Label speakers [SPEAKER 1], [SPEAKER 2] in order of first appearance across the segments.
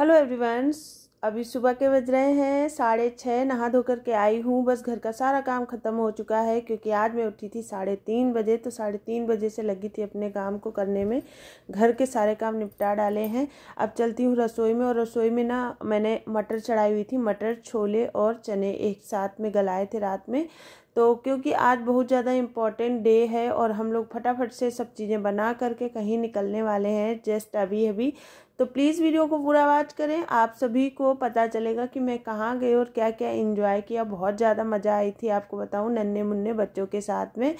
[SPEAKER 1] hello everyone's अभी सुबह के बज रहे हैं साढ़े छः नहा धोकर के आई हूँ बस घर का सारा काम ख़त्म हो चुका है क्योंकि आज मैं उठी थी साढ़े तीन बजे तो साढ़े तीन बजे से लगी थी अपने काम को करने में घर के सारे काम निपटा डाले हैं अब चलती हूँ रसोई में और रसोई में ना मैंने मटर चढ़ाई हुई थी मटर छोले और चने एक साथ में गलाए थे रात में तो क्योंकि आज बहुत ज़्यादा इम्पॉर्टेंट डे है और हम लोग फटाफट से सब चीज़ें बना करके कहीं निकलने वाले हैं जस्ट अभी अभी तो प्लीज़ वीडियो को पूरा वॉच करें आप सभी को पता चलेगा कि मैं कहाँ गई और क्या क्या इन्जॉय किया बहुत ज़्यादा मज़ा आई थी आपको बताऊँ नन्हे मुन्ने बच्चों के साथ में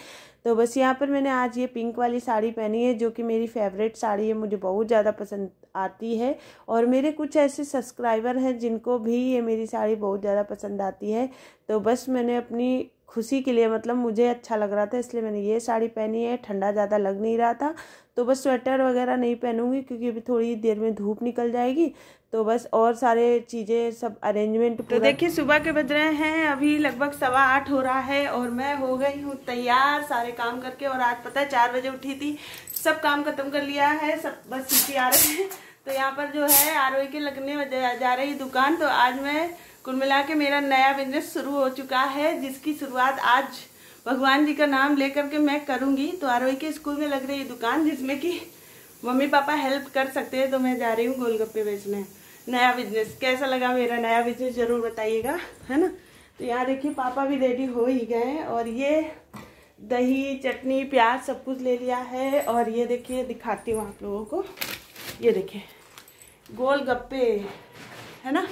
[SPEAKER 1] तो बस यहाँ पर मैंने आज ये पिंक वाली साड़ी पहनी है जो कि मेरी फेवरेट साड़ी है मुझे बहुत ज़्यादा पसंद आती है और मेरे कुछ ऐसे सब्सक्राइबर हैं जिनको भी ये मेरी साड़ी बहुत ज़्यादा पसंद आती है तो बस मैंने अपनी खुशी के लिए मतलब मुझे अच्छा लग रहा था इसलिए मैंने ये साड़ी पहनी है ठंडा ज़्यादा लग नहीं रहा था तो बस स्वेटर वगैरह नहीं पहनूंगी क्योंकि अभी थोड़ी देर में धूप निकल जाएगी तो बस और सारे चीज़ें सब अरेंजमेंट तो देखिए सुबह के बज रहे हैं अभी लगभग सवा आठ हो रहा है और मैं हो गई हूँ तैयार सारे काम करके और आज पता है चार बजे उठी थी सब काम खत्म कर लिया है सब बस सीटी आ रहे हैं तो यहाँ पर जो है आर के लगने जा रही दुकान तो आज मैं कुल मिला के मेरा नया बिजनेस शुरू हो चुका है जिसकी शुरुआत आज भगवान जी का नाम लेकर के मैं करूंगी तो आरोही के स्कूल में लग रही दुकान जिसमें कि मम्मी पापा हेल्प कर सकते हैं तो मैं जा रही हूँ गोलगप्पे बेचने नया बिजनेस कैसा लगा मेरा नया बिजनेस जरूर बताइएगा है ना तो यहाँ देखिए पापा भी रेडी हो ही गए और ये दही चटनी प्याज सब कुछ ले लिया है और ये देखिए दिखाती हूँ आप लोगों को ये देखिए गोलगप्पे है ना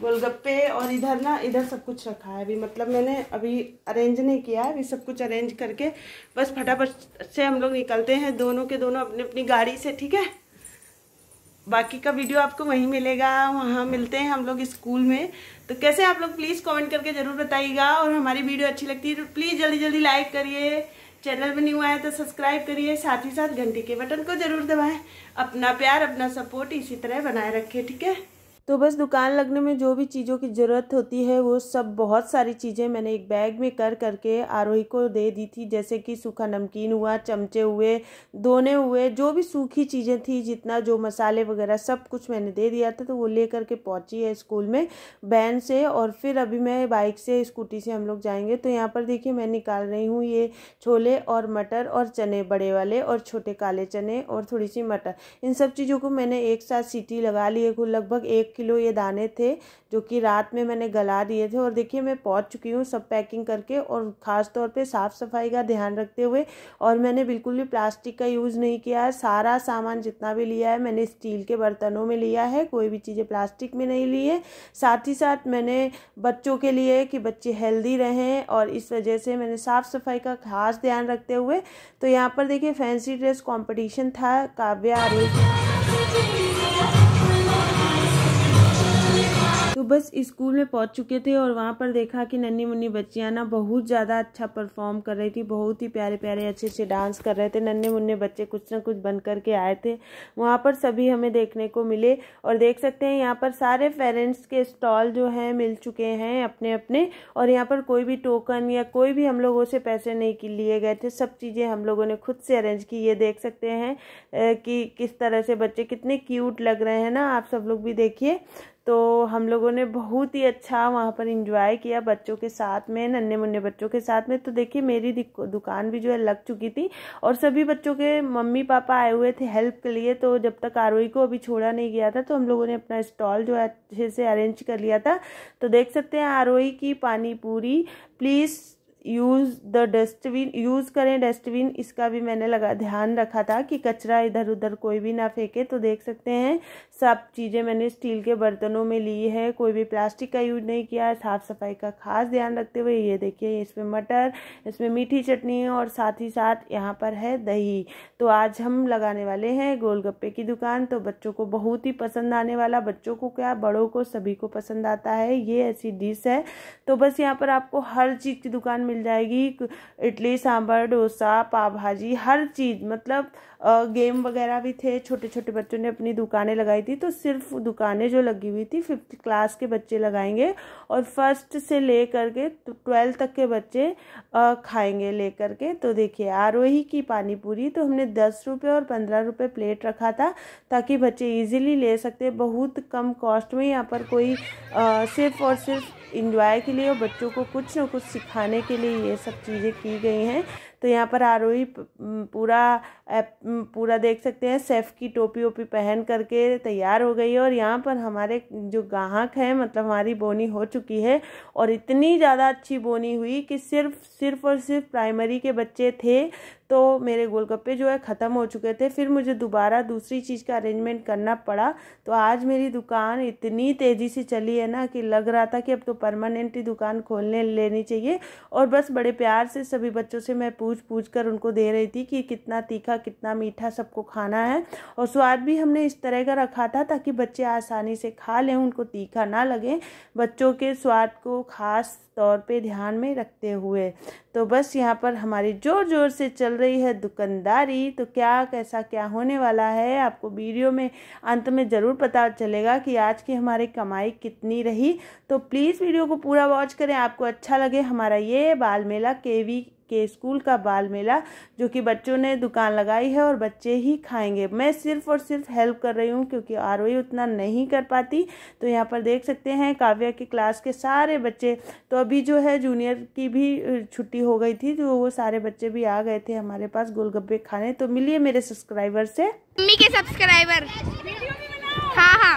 [SPEAKER 1] गोलगप्पे और इधर ना इधर सब कुछ रखा है अभी मतलब मैंने अभी अरेंज नहीं किया है अभी सब कुछ अरेंज करके बस फटाफट से हम लोग निकलते हैं दोनों के दोनों अपनी अपनी गाड़ी से ठीक है बाकी का वीडियो आपको वहीं मिलेगा वहाँ मिलते हैं हम लोग स्कूल में तो कैसे आप लोग प्लीज़ कमेंट करके ज़रूर बताइएगा और हमारी वीडियो अच्छी लगती है तो प्लीज़ जल्दी जल्दी लाइक करिए चैनल भी नहीं हुआ है तो सब्सक्राइब करिए साथ ही साथ घंटी के बटन को ज़रूर दबाएं अपना प्यार अपना सपोर्ट इसी तरह बनाए रखें ठीक है तो बस दुकान लगने में जो भी चीज़ों की ज़रूरत होती है वो सब बहुत सारी चीज़ें मैंने एक बैग में कर करके आरोही को दे दी थी जैसे कि सूखा नमकीन हुआ चमचे हुए दोने हुए जो भी सूखी चीज़ें थी जितना जो मसाले वगैरह सब कुछ मैंने दे दिया था तो वो ले करके पहुँची है स्कूल में वैन से और फिर अभी मैं बाइक से स्कूटी से हम लोग जाएंगे तो यहाँ पर देखिए मैं निकाल रही हूँ ये छोले और मटर और चने बड़े वाले और छोटे काले चने और थोड़ी सी मटर इन सब चीज़ों को मैंने एक साथ सीटी लगा ली है लगभग एक किलो ये दाने थे जो कि रात में मैंने गला दिए थे और देखिए मैं पहुंच चुकी हूँ सब पैकिंग करके और ख़ास तौर पे साफ़ सफाई का ध्यान रखते हुए और मैंने बिल्कुल भी प्लास्टिक का यूज़ नहीं किया है सारा सामान जितना भी लिया है मैंने स्टील के बर्तनों में लिया है कोई भी चीज़ें प्लास्टिक में नहीं ली है साथ ही साथ मैंने बच्चों के लिए कि बच्चे हेल्दी रहें और इस वजह से मैंने साफ़ सफाई का खास ध्यान रखते हुए तो यहाँ पर देखिए फैंसी ड्रेस कॉम्पिटिशन था काव्या आरोप सुबह बस स्कूल में पहुंच चुके थे और वहाँ पर देखा कि नन्नी मुन्नी बच्चियाँ ना बहुत ज़्यादा अच्छा परफॉर्म कर रही थी बहुत ही प्यारे प्यारे अच्छे अच्छे डांस कर रहे थे नन्ने मुन्ने बच्चे कुछ ना कुछ बन कर के आए थे वहाँ पर सभी हमें देखने को मिले और देख सकते हैं यहाँ पर सारे पेरेंट्स के स्टॉल जो हैं मिल चुके हैं अपने अपने और यहाँ पर कोई भी टोकन या कोई भी हम लोगों से पैसे नहीं लिए गए थे सब चीज़ें हम लोगों ने खुद से अरेंज की ये देख सकते हैं कि किस तरह से बच्चे कितने क्यूट लग रहे हैं ना आप सब लोग भी देखिए तो हम लोगों ने बहुत ही अच्छा वहाँ पर इंजॉय किया बच्चों के साथ में नन्हे मुन्ने बच्चों के साथ में तो देखिए मेरी दुकान भी जो है लग चुकी थी और सभी बच्चों के मम्मी पापा आए हुए थे हेल्प के लिए तो जब तक आरोही को अभी छोड़ा नहीं गया था तो हम लोगों ने अपना स्टॉल जो है अच्छे से अरेंज कर लिया था तो देख सकते हैं आरोही की pani puri please use the dustbin use करें डस्टबिन इसका भी मैंने लगा ध्यान रखा था कि कचरा इधर उधर कोई भी ना फेंके तो देख सकते हैं सब चीज़ें मैंने स्टील के बर्तनों में ली है कोई भी प्लास्टिक का यूज नहीं किया साफ़ सफाई का खास ध्यान रखते हुए ये देखिए इसमें मटर इसमें मीठी चटनी और साथ ही साथ यहाँ पर है दही तो आज हम लगाने वाले हैं गोलगप्पे की दुकान तो बच्चों को बहुत ही पसंद आने वाला बच्चों को क्या बड़ों को सभी को पसंद आता है ये ऐसी डिश है तो बस यहाँ पर आपको हर चीज़ की दुकान में मिल जाएगी इडली सांभर डोसा पाव भाजी हर चीज़ मतलब गेम वगैरह भी थे छोटे छोटे बच्चों ने अपनी दुकानें लगाई थी तो सिर्फ दुकानें जो लगी हुई थी फिफ्थ क्लास के बच्चे लगाएंगे और फर्स्ट से ले करके तो ट्वेल्थ तक के बच्चे खाएंगे ले करके तो देखिए आरोही की पानी पूरी तो हमने दस रुपये और पंद्रह रुपये प्लेट रखा था ताकि बच्चे इजीली ले सकते बहुत कम कॉस्ट में यहाँ पर कोई आ, सिर्फ और सिर्फ इंजॉय के लिए और बच्चों को कुछ ना कुछ सिखाने के लिए ये सब चीज़ें की गई हैं तो यहाँ पर आरोही पूरा पूरा देख सकते हैं सेफ की टोपी ओपी पहन करके तैयार हो गई है और यहाँ पर हमारे जो गाहक हैं मतलब हमारी बोनी हो चुकी है और इतनी ज़्यादा अच्छी बोनी हुई कि सिर्फ सिर्फ और सिर्फ प्राइमरी के बच्चे थे तो मेरे गोलगप्पे जो है ख़त्म हो चुके थे फिर मुझे दोबारा दूसरी चीज़ का अरेंजमेंट करना पड़ा तो आज मेरी दुकान इतनी तेज़ी से चली है ना कि लग रहा था कि अब तो परमानेंट ही दुकान खोलने लेनी चाहिए और बस बड़े प्यार से सभी बच्चों से मैं पूछ पूछ कर उनको दे रही थी कि कितना तीखा कितना मीठा सबको खाना है और स्वाद भी हमने इस तरह का रखा था ताकि बच्चे आसानी से खा लें उनको तीखा ना लगे बच्चों के स्वाद को खास तौर पे ध्यान में रखते हुए तो बस यहाँ पर हमारी ज़ोर ज़ोर से चल रही है दुकानदारी तो क्या कैसा क्या होने वाला है आपको वीडियो में अंत में ज़रूर पता चलेगा कि आज की हमारी कमाई कितनी रही तो प्लीज़ वीडियो को पूरा वॉच करें आपको अच्छा लगे हमारा ये बाल मेला के वी के स्कूल का बाल मेला जो कि बच्चों ने दुकान लगाई है और बच्चे ही खाएंगे मैं सिर्फ और सिर्फ हेल्प कर रही हूँ क्योंकि आर उतना नहीं कर पाती तो यहाँ पर देख सकते हैं काव्या के क्लास के सारे बच्चे तो अभी जो है जूनियर की भी छुट्टी हो गई थी तो वो सारे बच्चे भी आ गए थे हमारे पास गोलगप्पे खाने तो मिलिए मेरे सब्सक्राइबर से मम्मी के सब्सक्राइबर हाँ हाँ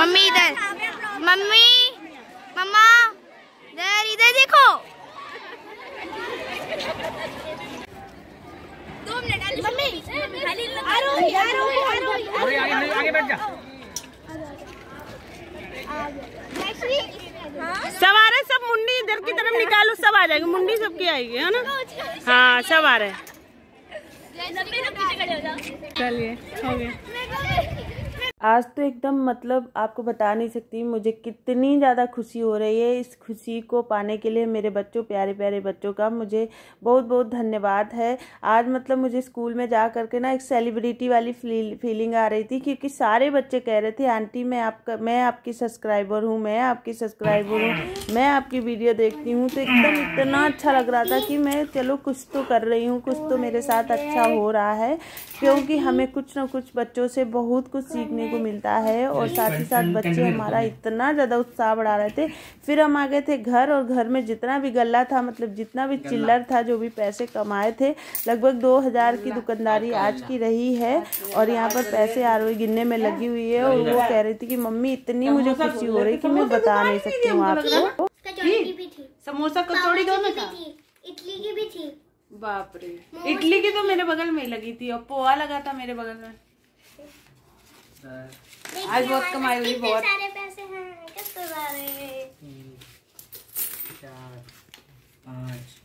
[SPEAKER 1] मम्मी इधर मम्मी मम्मा इधर इधर देखो सवार है सब मुंडी इधर की तरफ निकालो सब आ जाएगी मुंडी सबकी आएगी है ना हाँ सवार है चलिए हो गया आज तो एकदम मतलब आपको बता नहीं सकती मुझे कितनी ज़्यादा खुशी हो रही है इस खुशी को पाने के लिए मेरे बच्चों प्यारे प्यारे बच्चों का मुझे बहुत बहुत धन्यवाद है आज मतलब मुझे स्कूल में जा करके ना एक सेलिब्रिटी वाली फीलिंग आ रही थी क्योंकि सारे बच्चे कह रहे थे आंटी मैं आपका मैं आपकी सब्सक्राइबर हूँ मैं आपकी सब्सक्राइबर हूँ मैं आपकी वीडियो देखती हूँ तो एकदम इतना अच्छा लग रहा था कि मैं चलो कुछ तो कर रही हूँ कुछ तो मेरे साथ अच्छा हो रहा है क्योंकि हमें कुछ ना कुछ बच्चों से बहुत कुछ सीखने को मिलता है और साथ ही साथ बच्चे हमारा इतना ज़्यादा उत्साह बढ़ा रहे थे फिर हम आ गए थे घर और घर में जितना भी गला था मतलब जितना भी चिल्लर था जो भी पैसे कमाए थे लगभग दो हज़ार की दुकानदारी आज की रही है और यहाँ पर पैसे आरोही गिनने में लगी हुई है और वो कह रही थी कि मम्मी इतनी मुझे खुशी हो रही तो कि मैं बता नहीं सकती हूँ आपको समोसा कचौड़ी दोनों का इडली की भी थी बाप रे इडली की तो मेरे बगल में लगी थी और पोहा लगा था मेरे बगल में आज बहुत कमाई हुई बहुत सारे पैसे हैं पाँच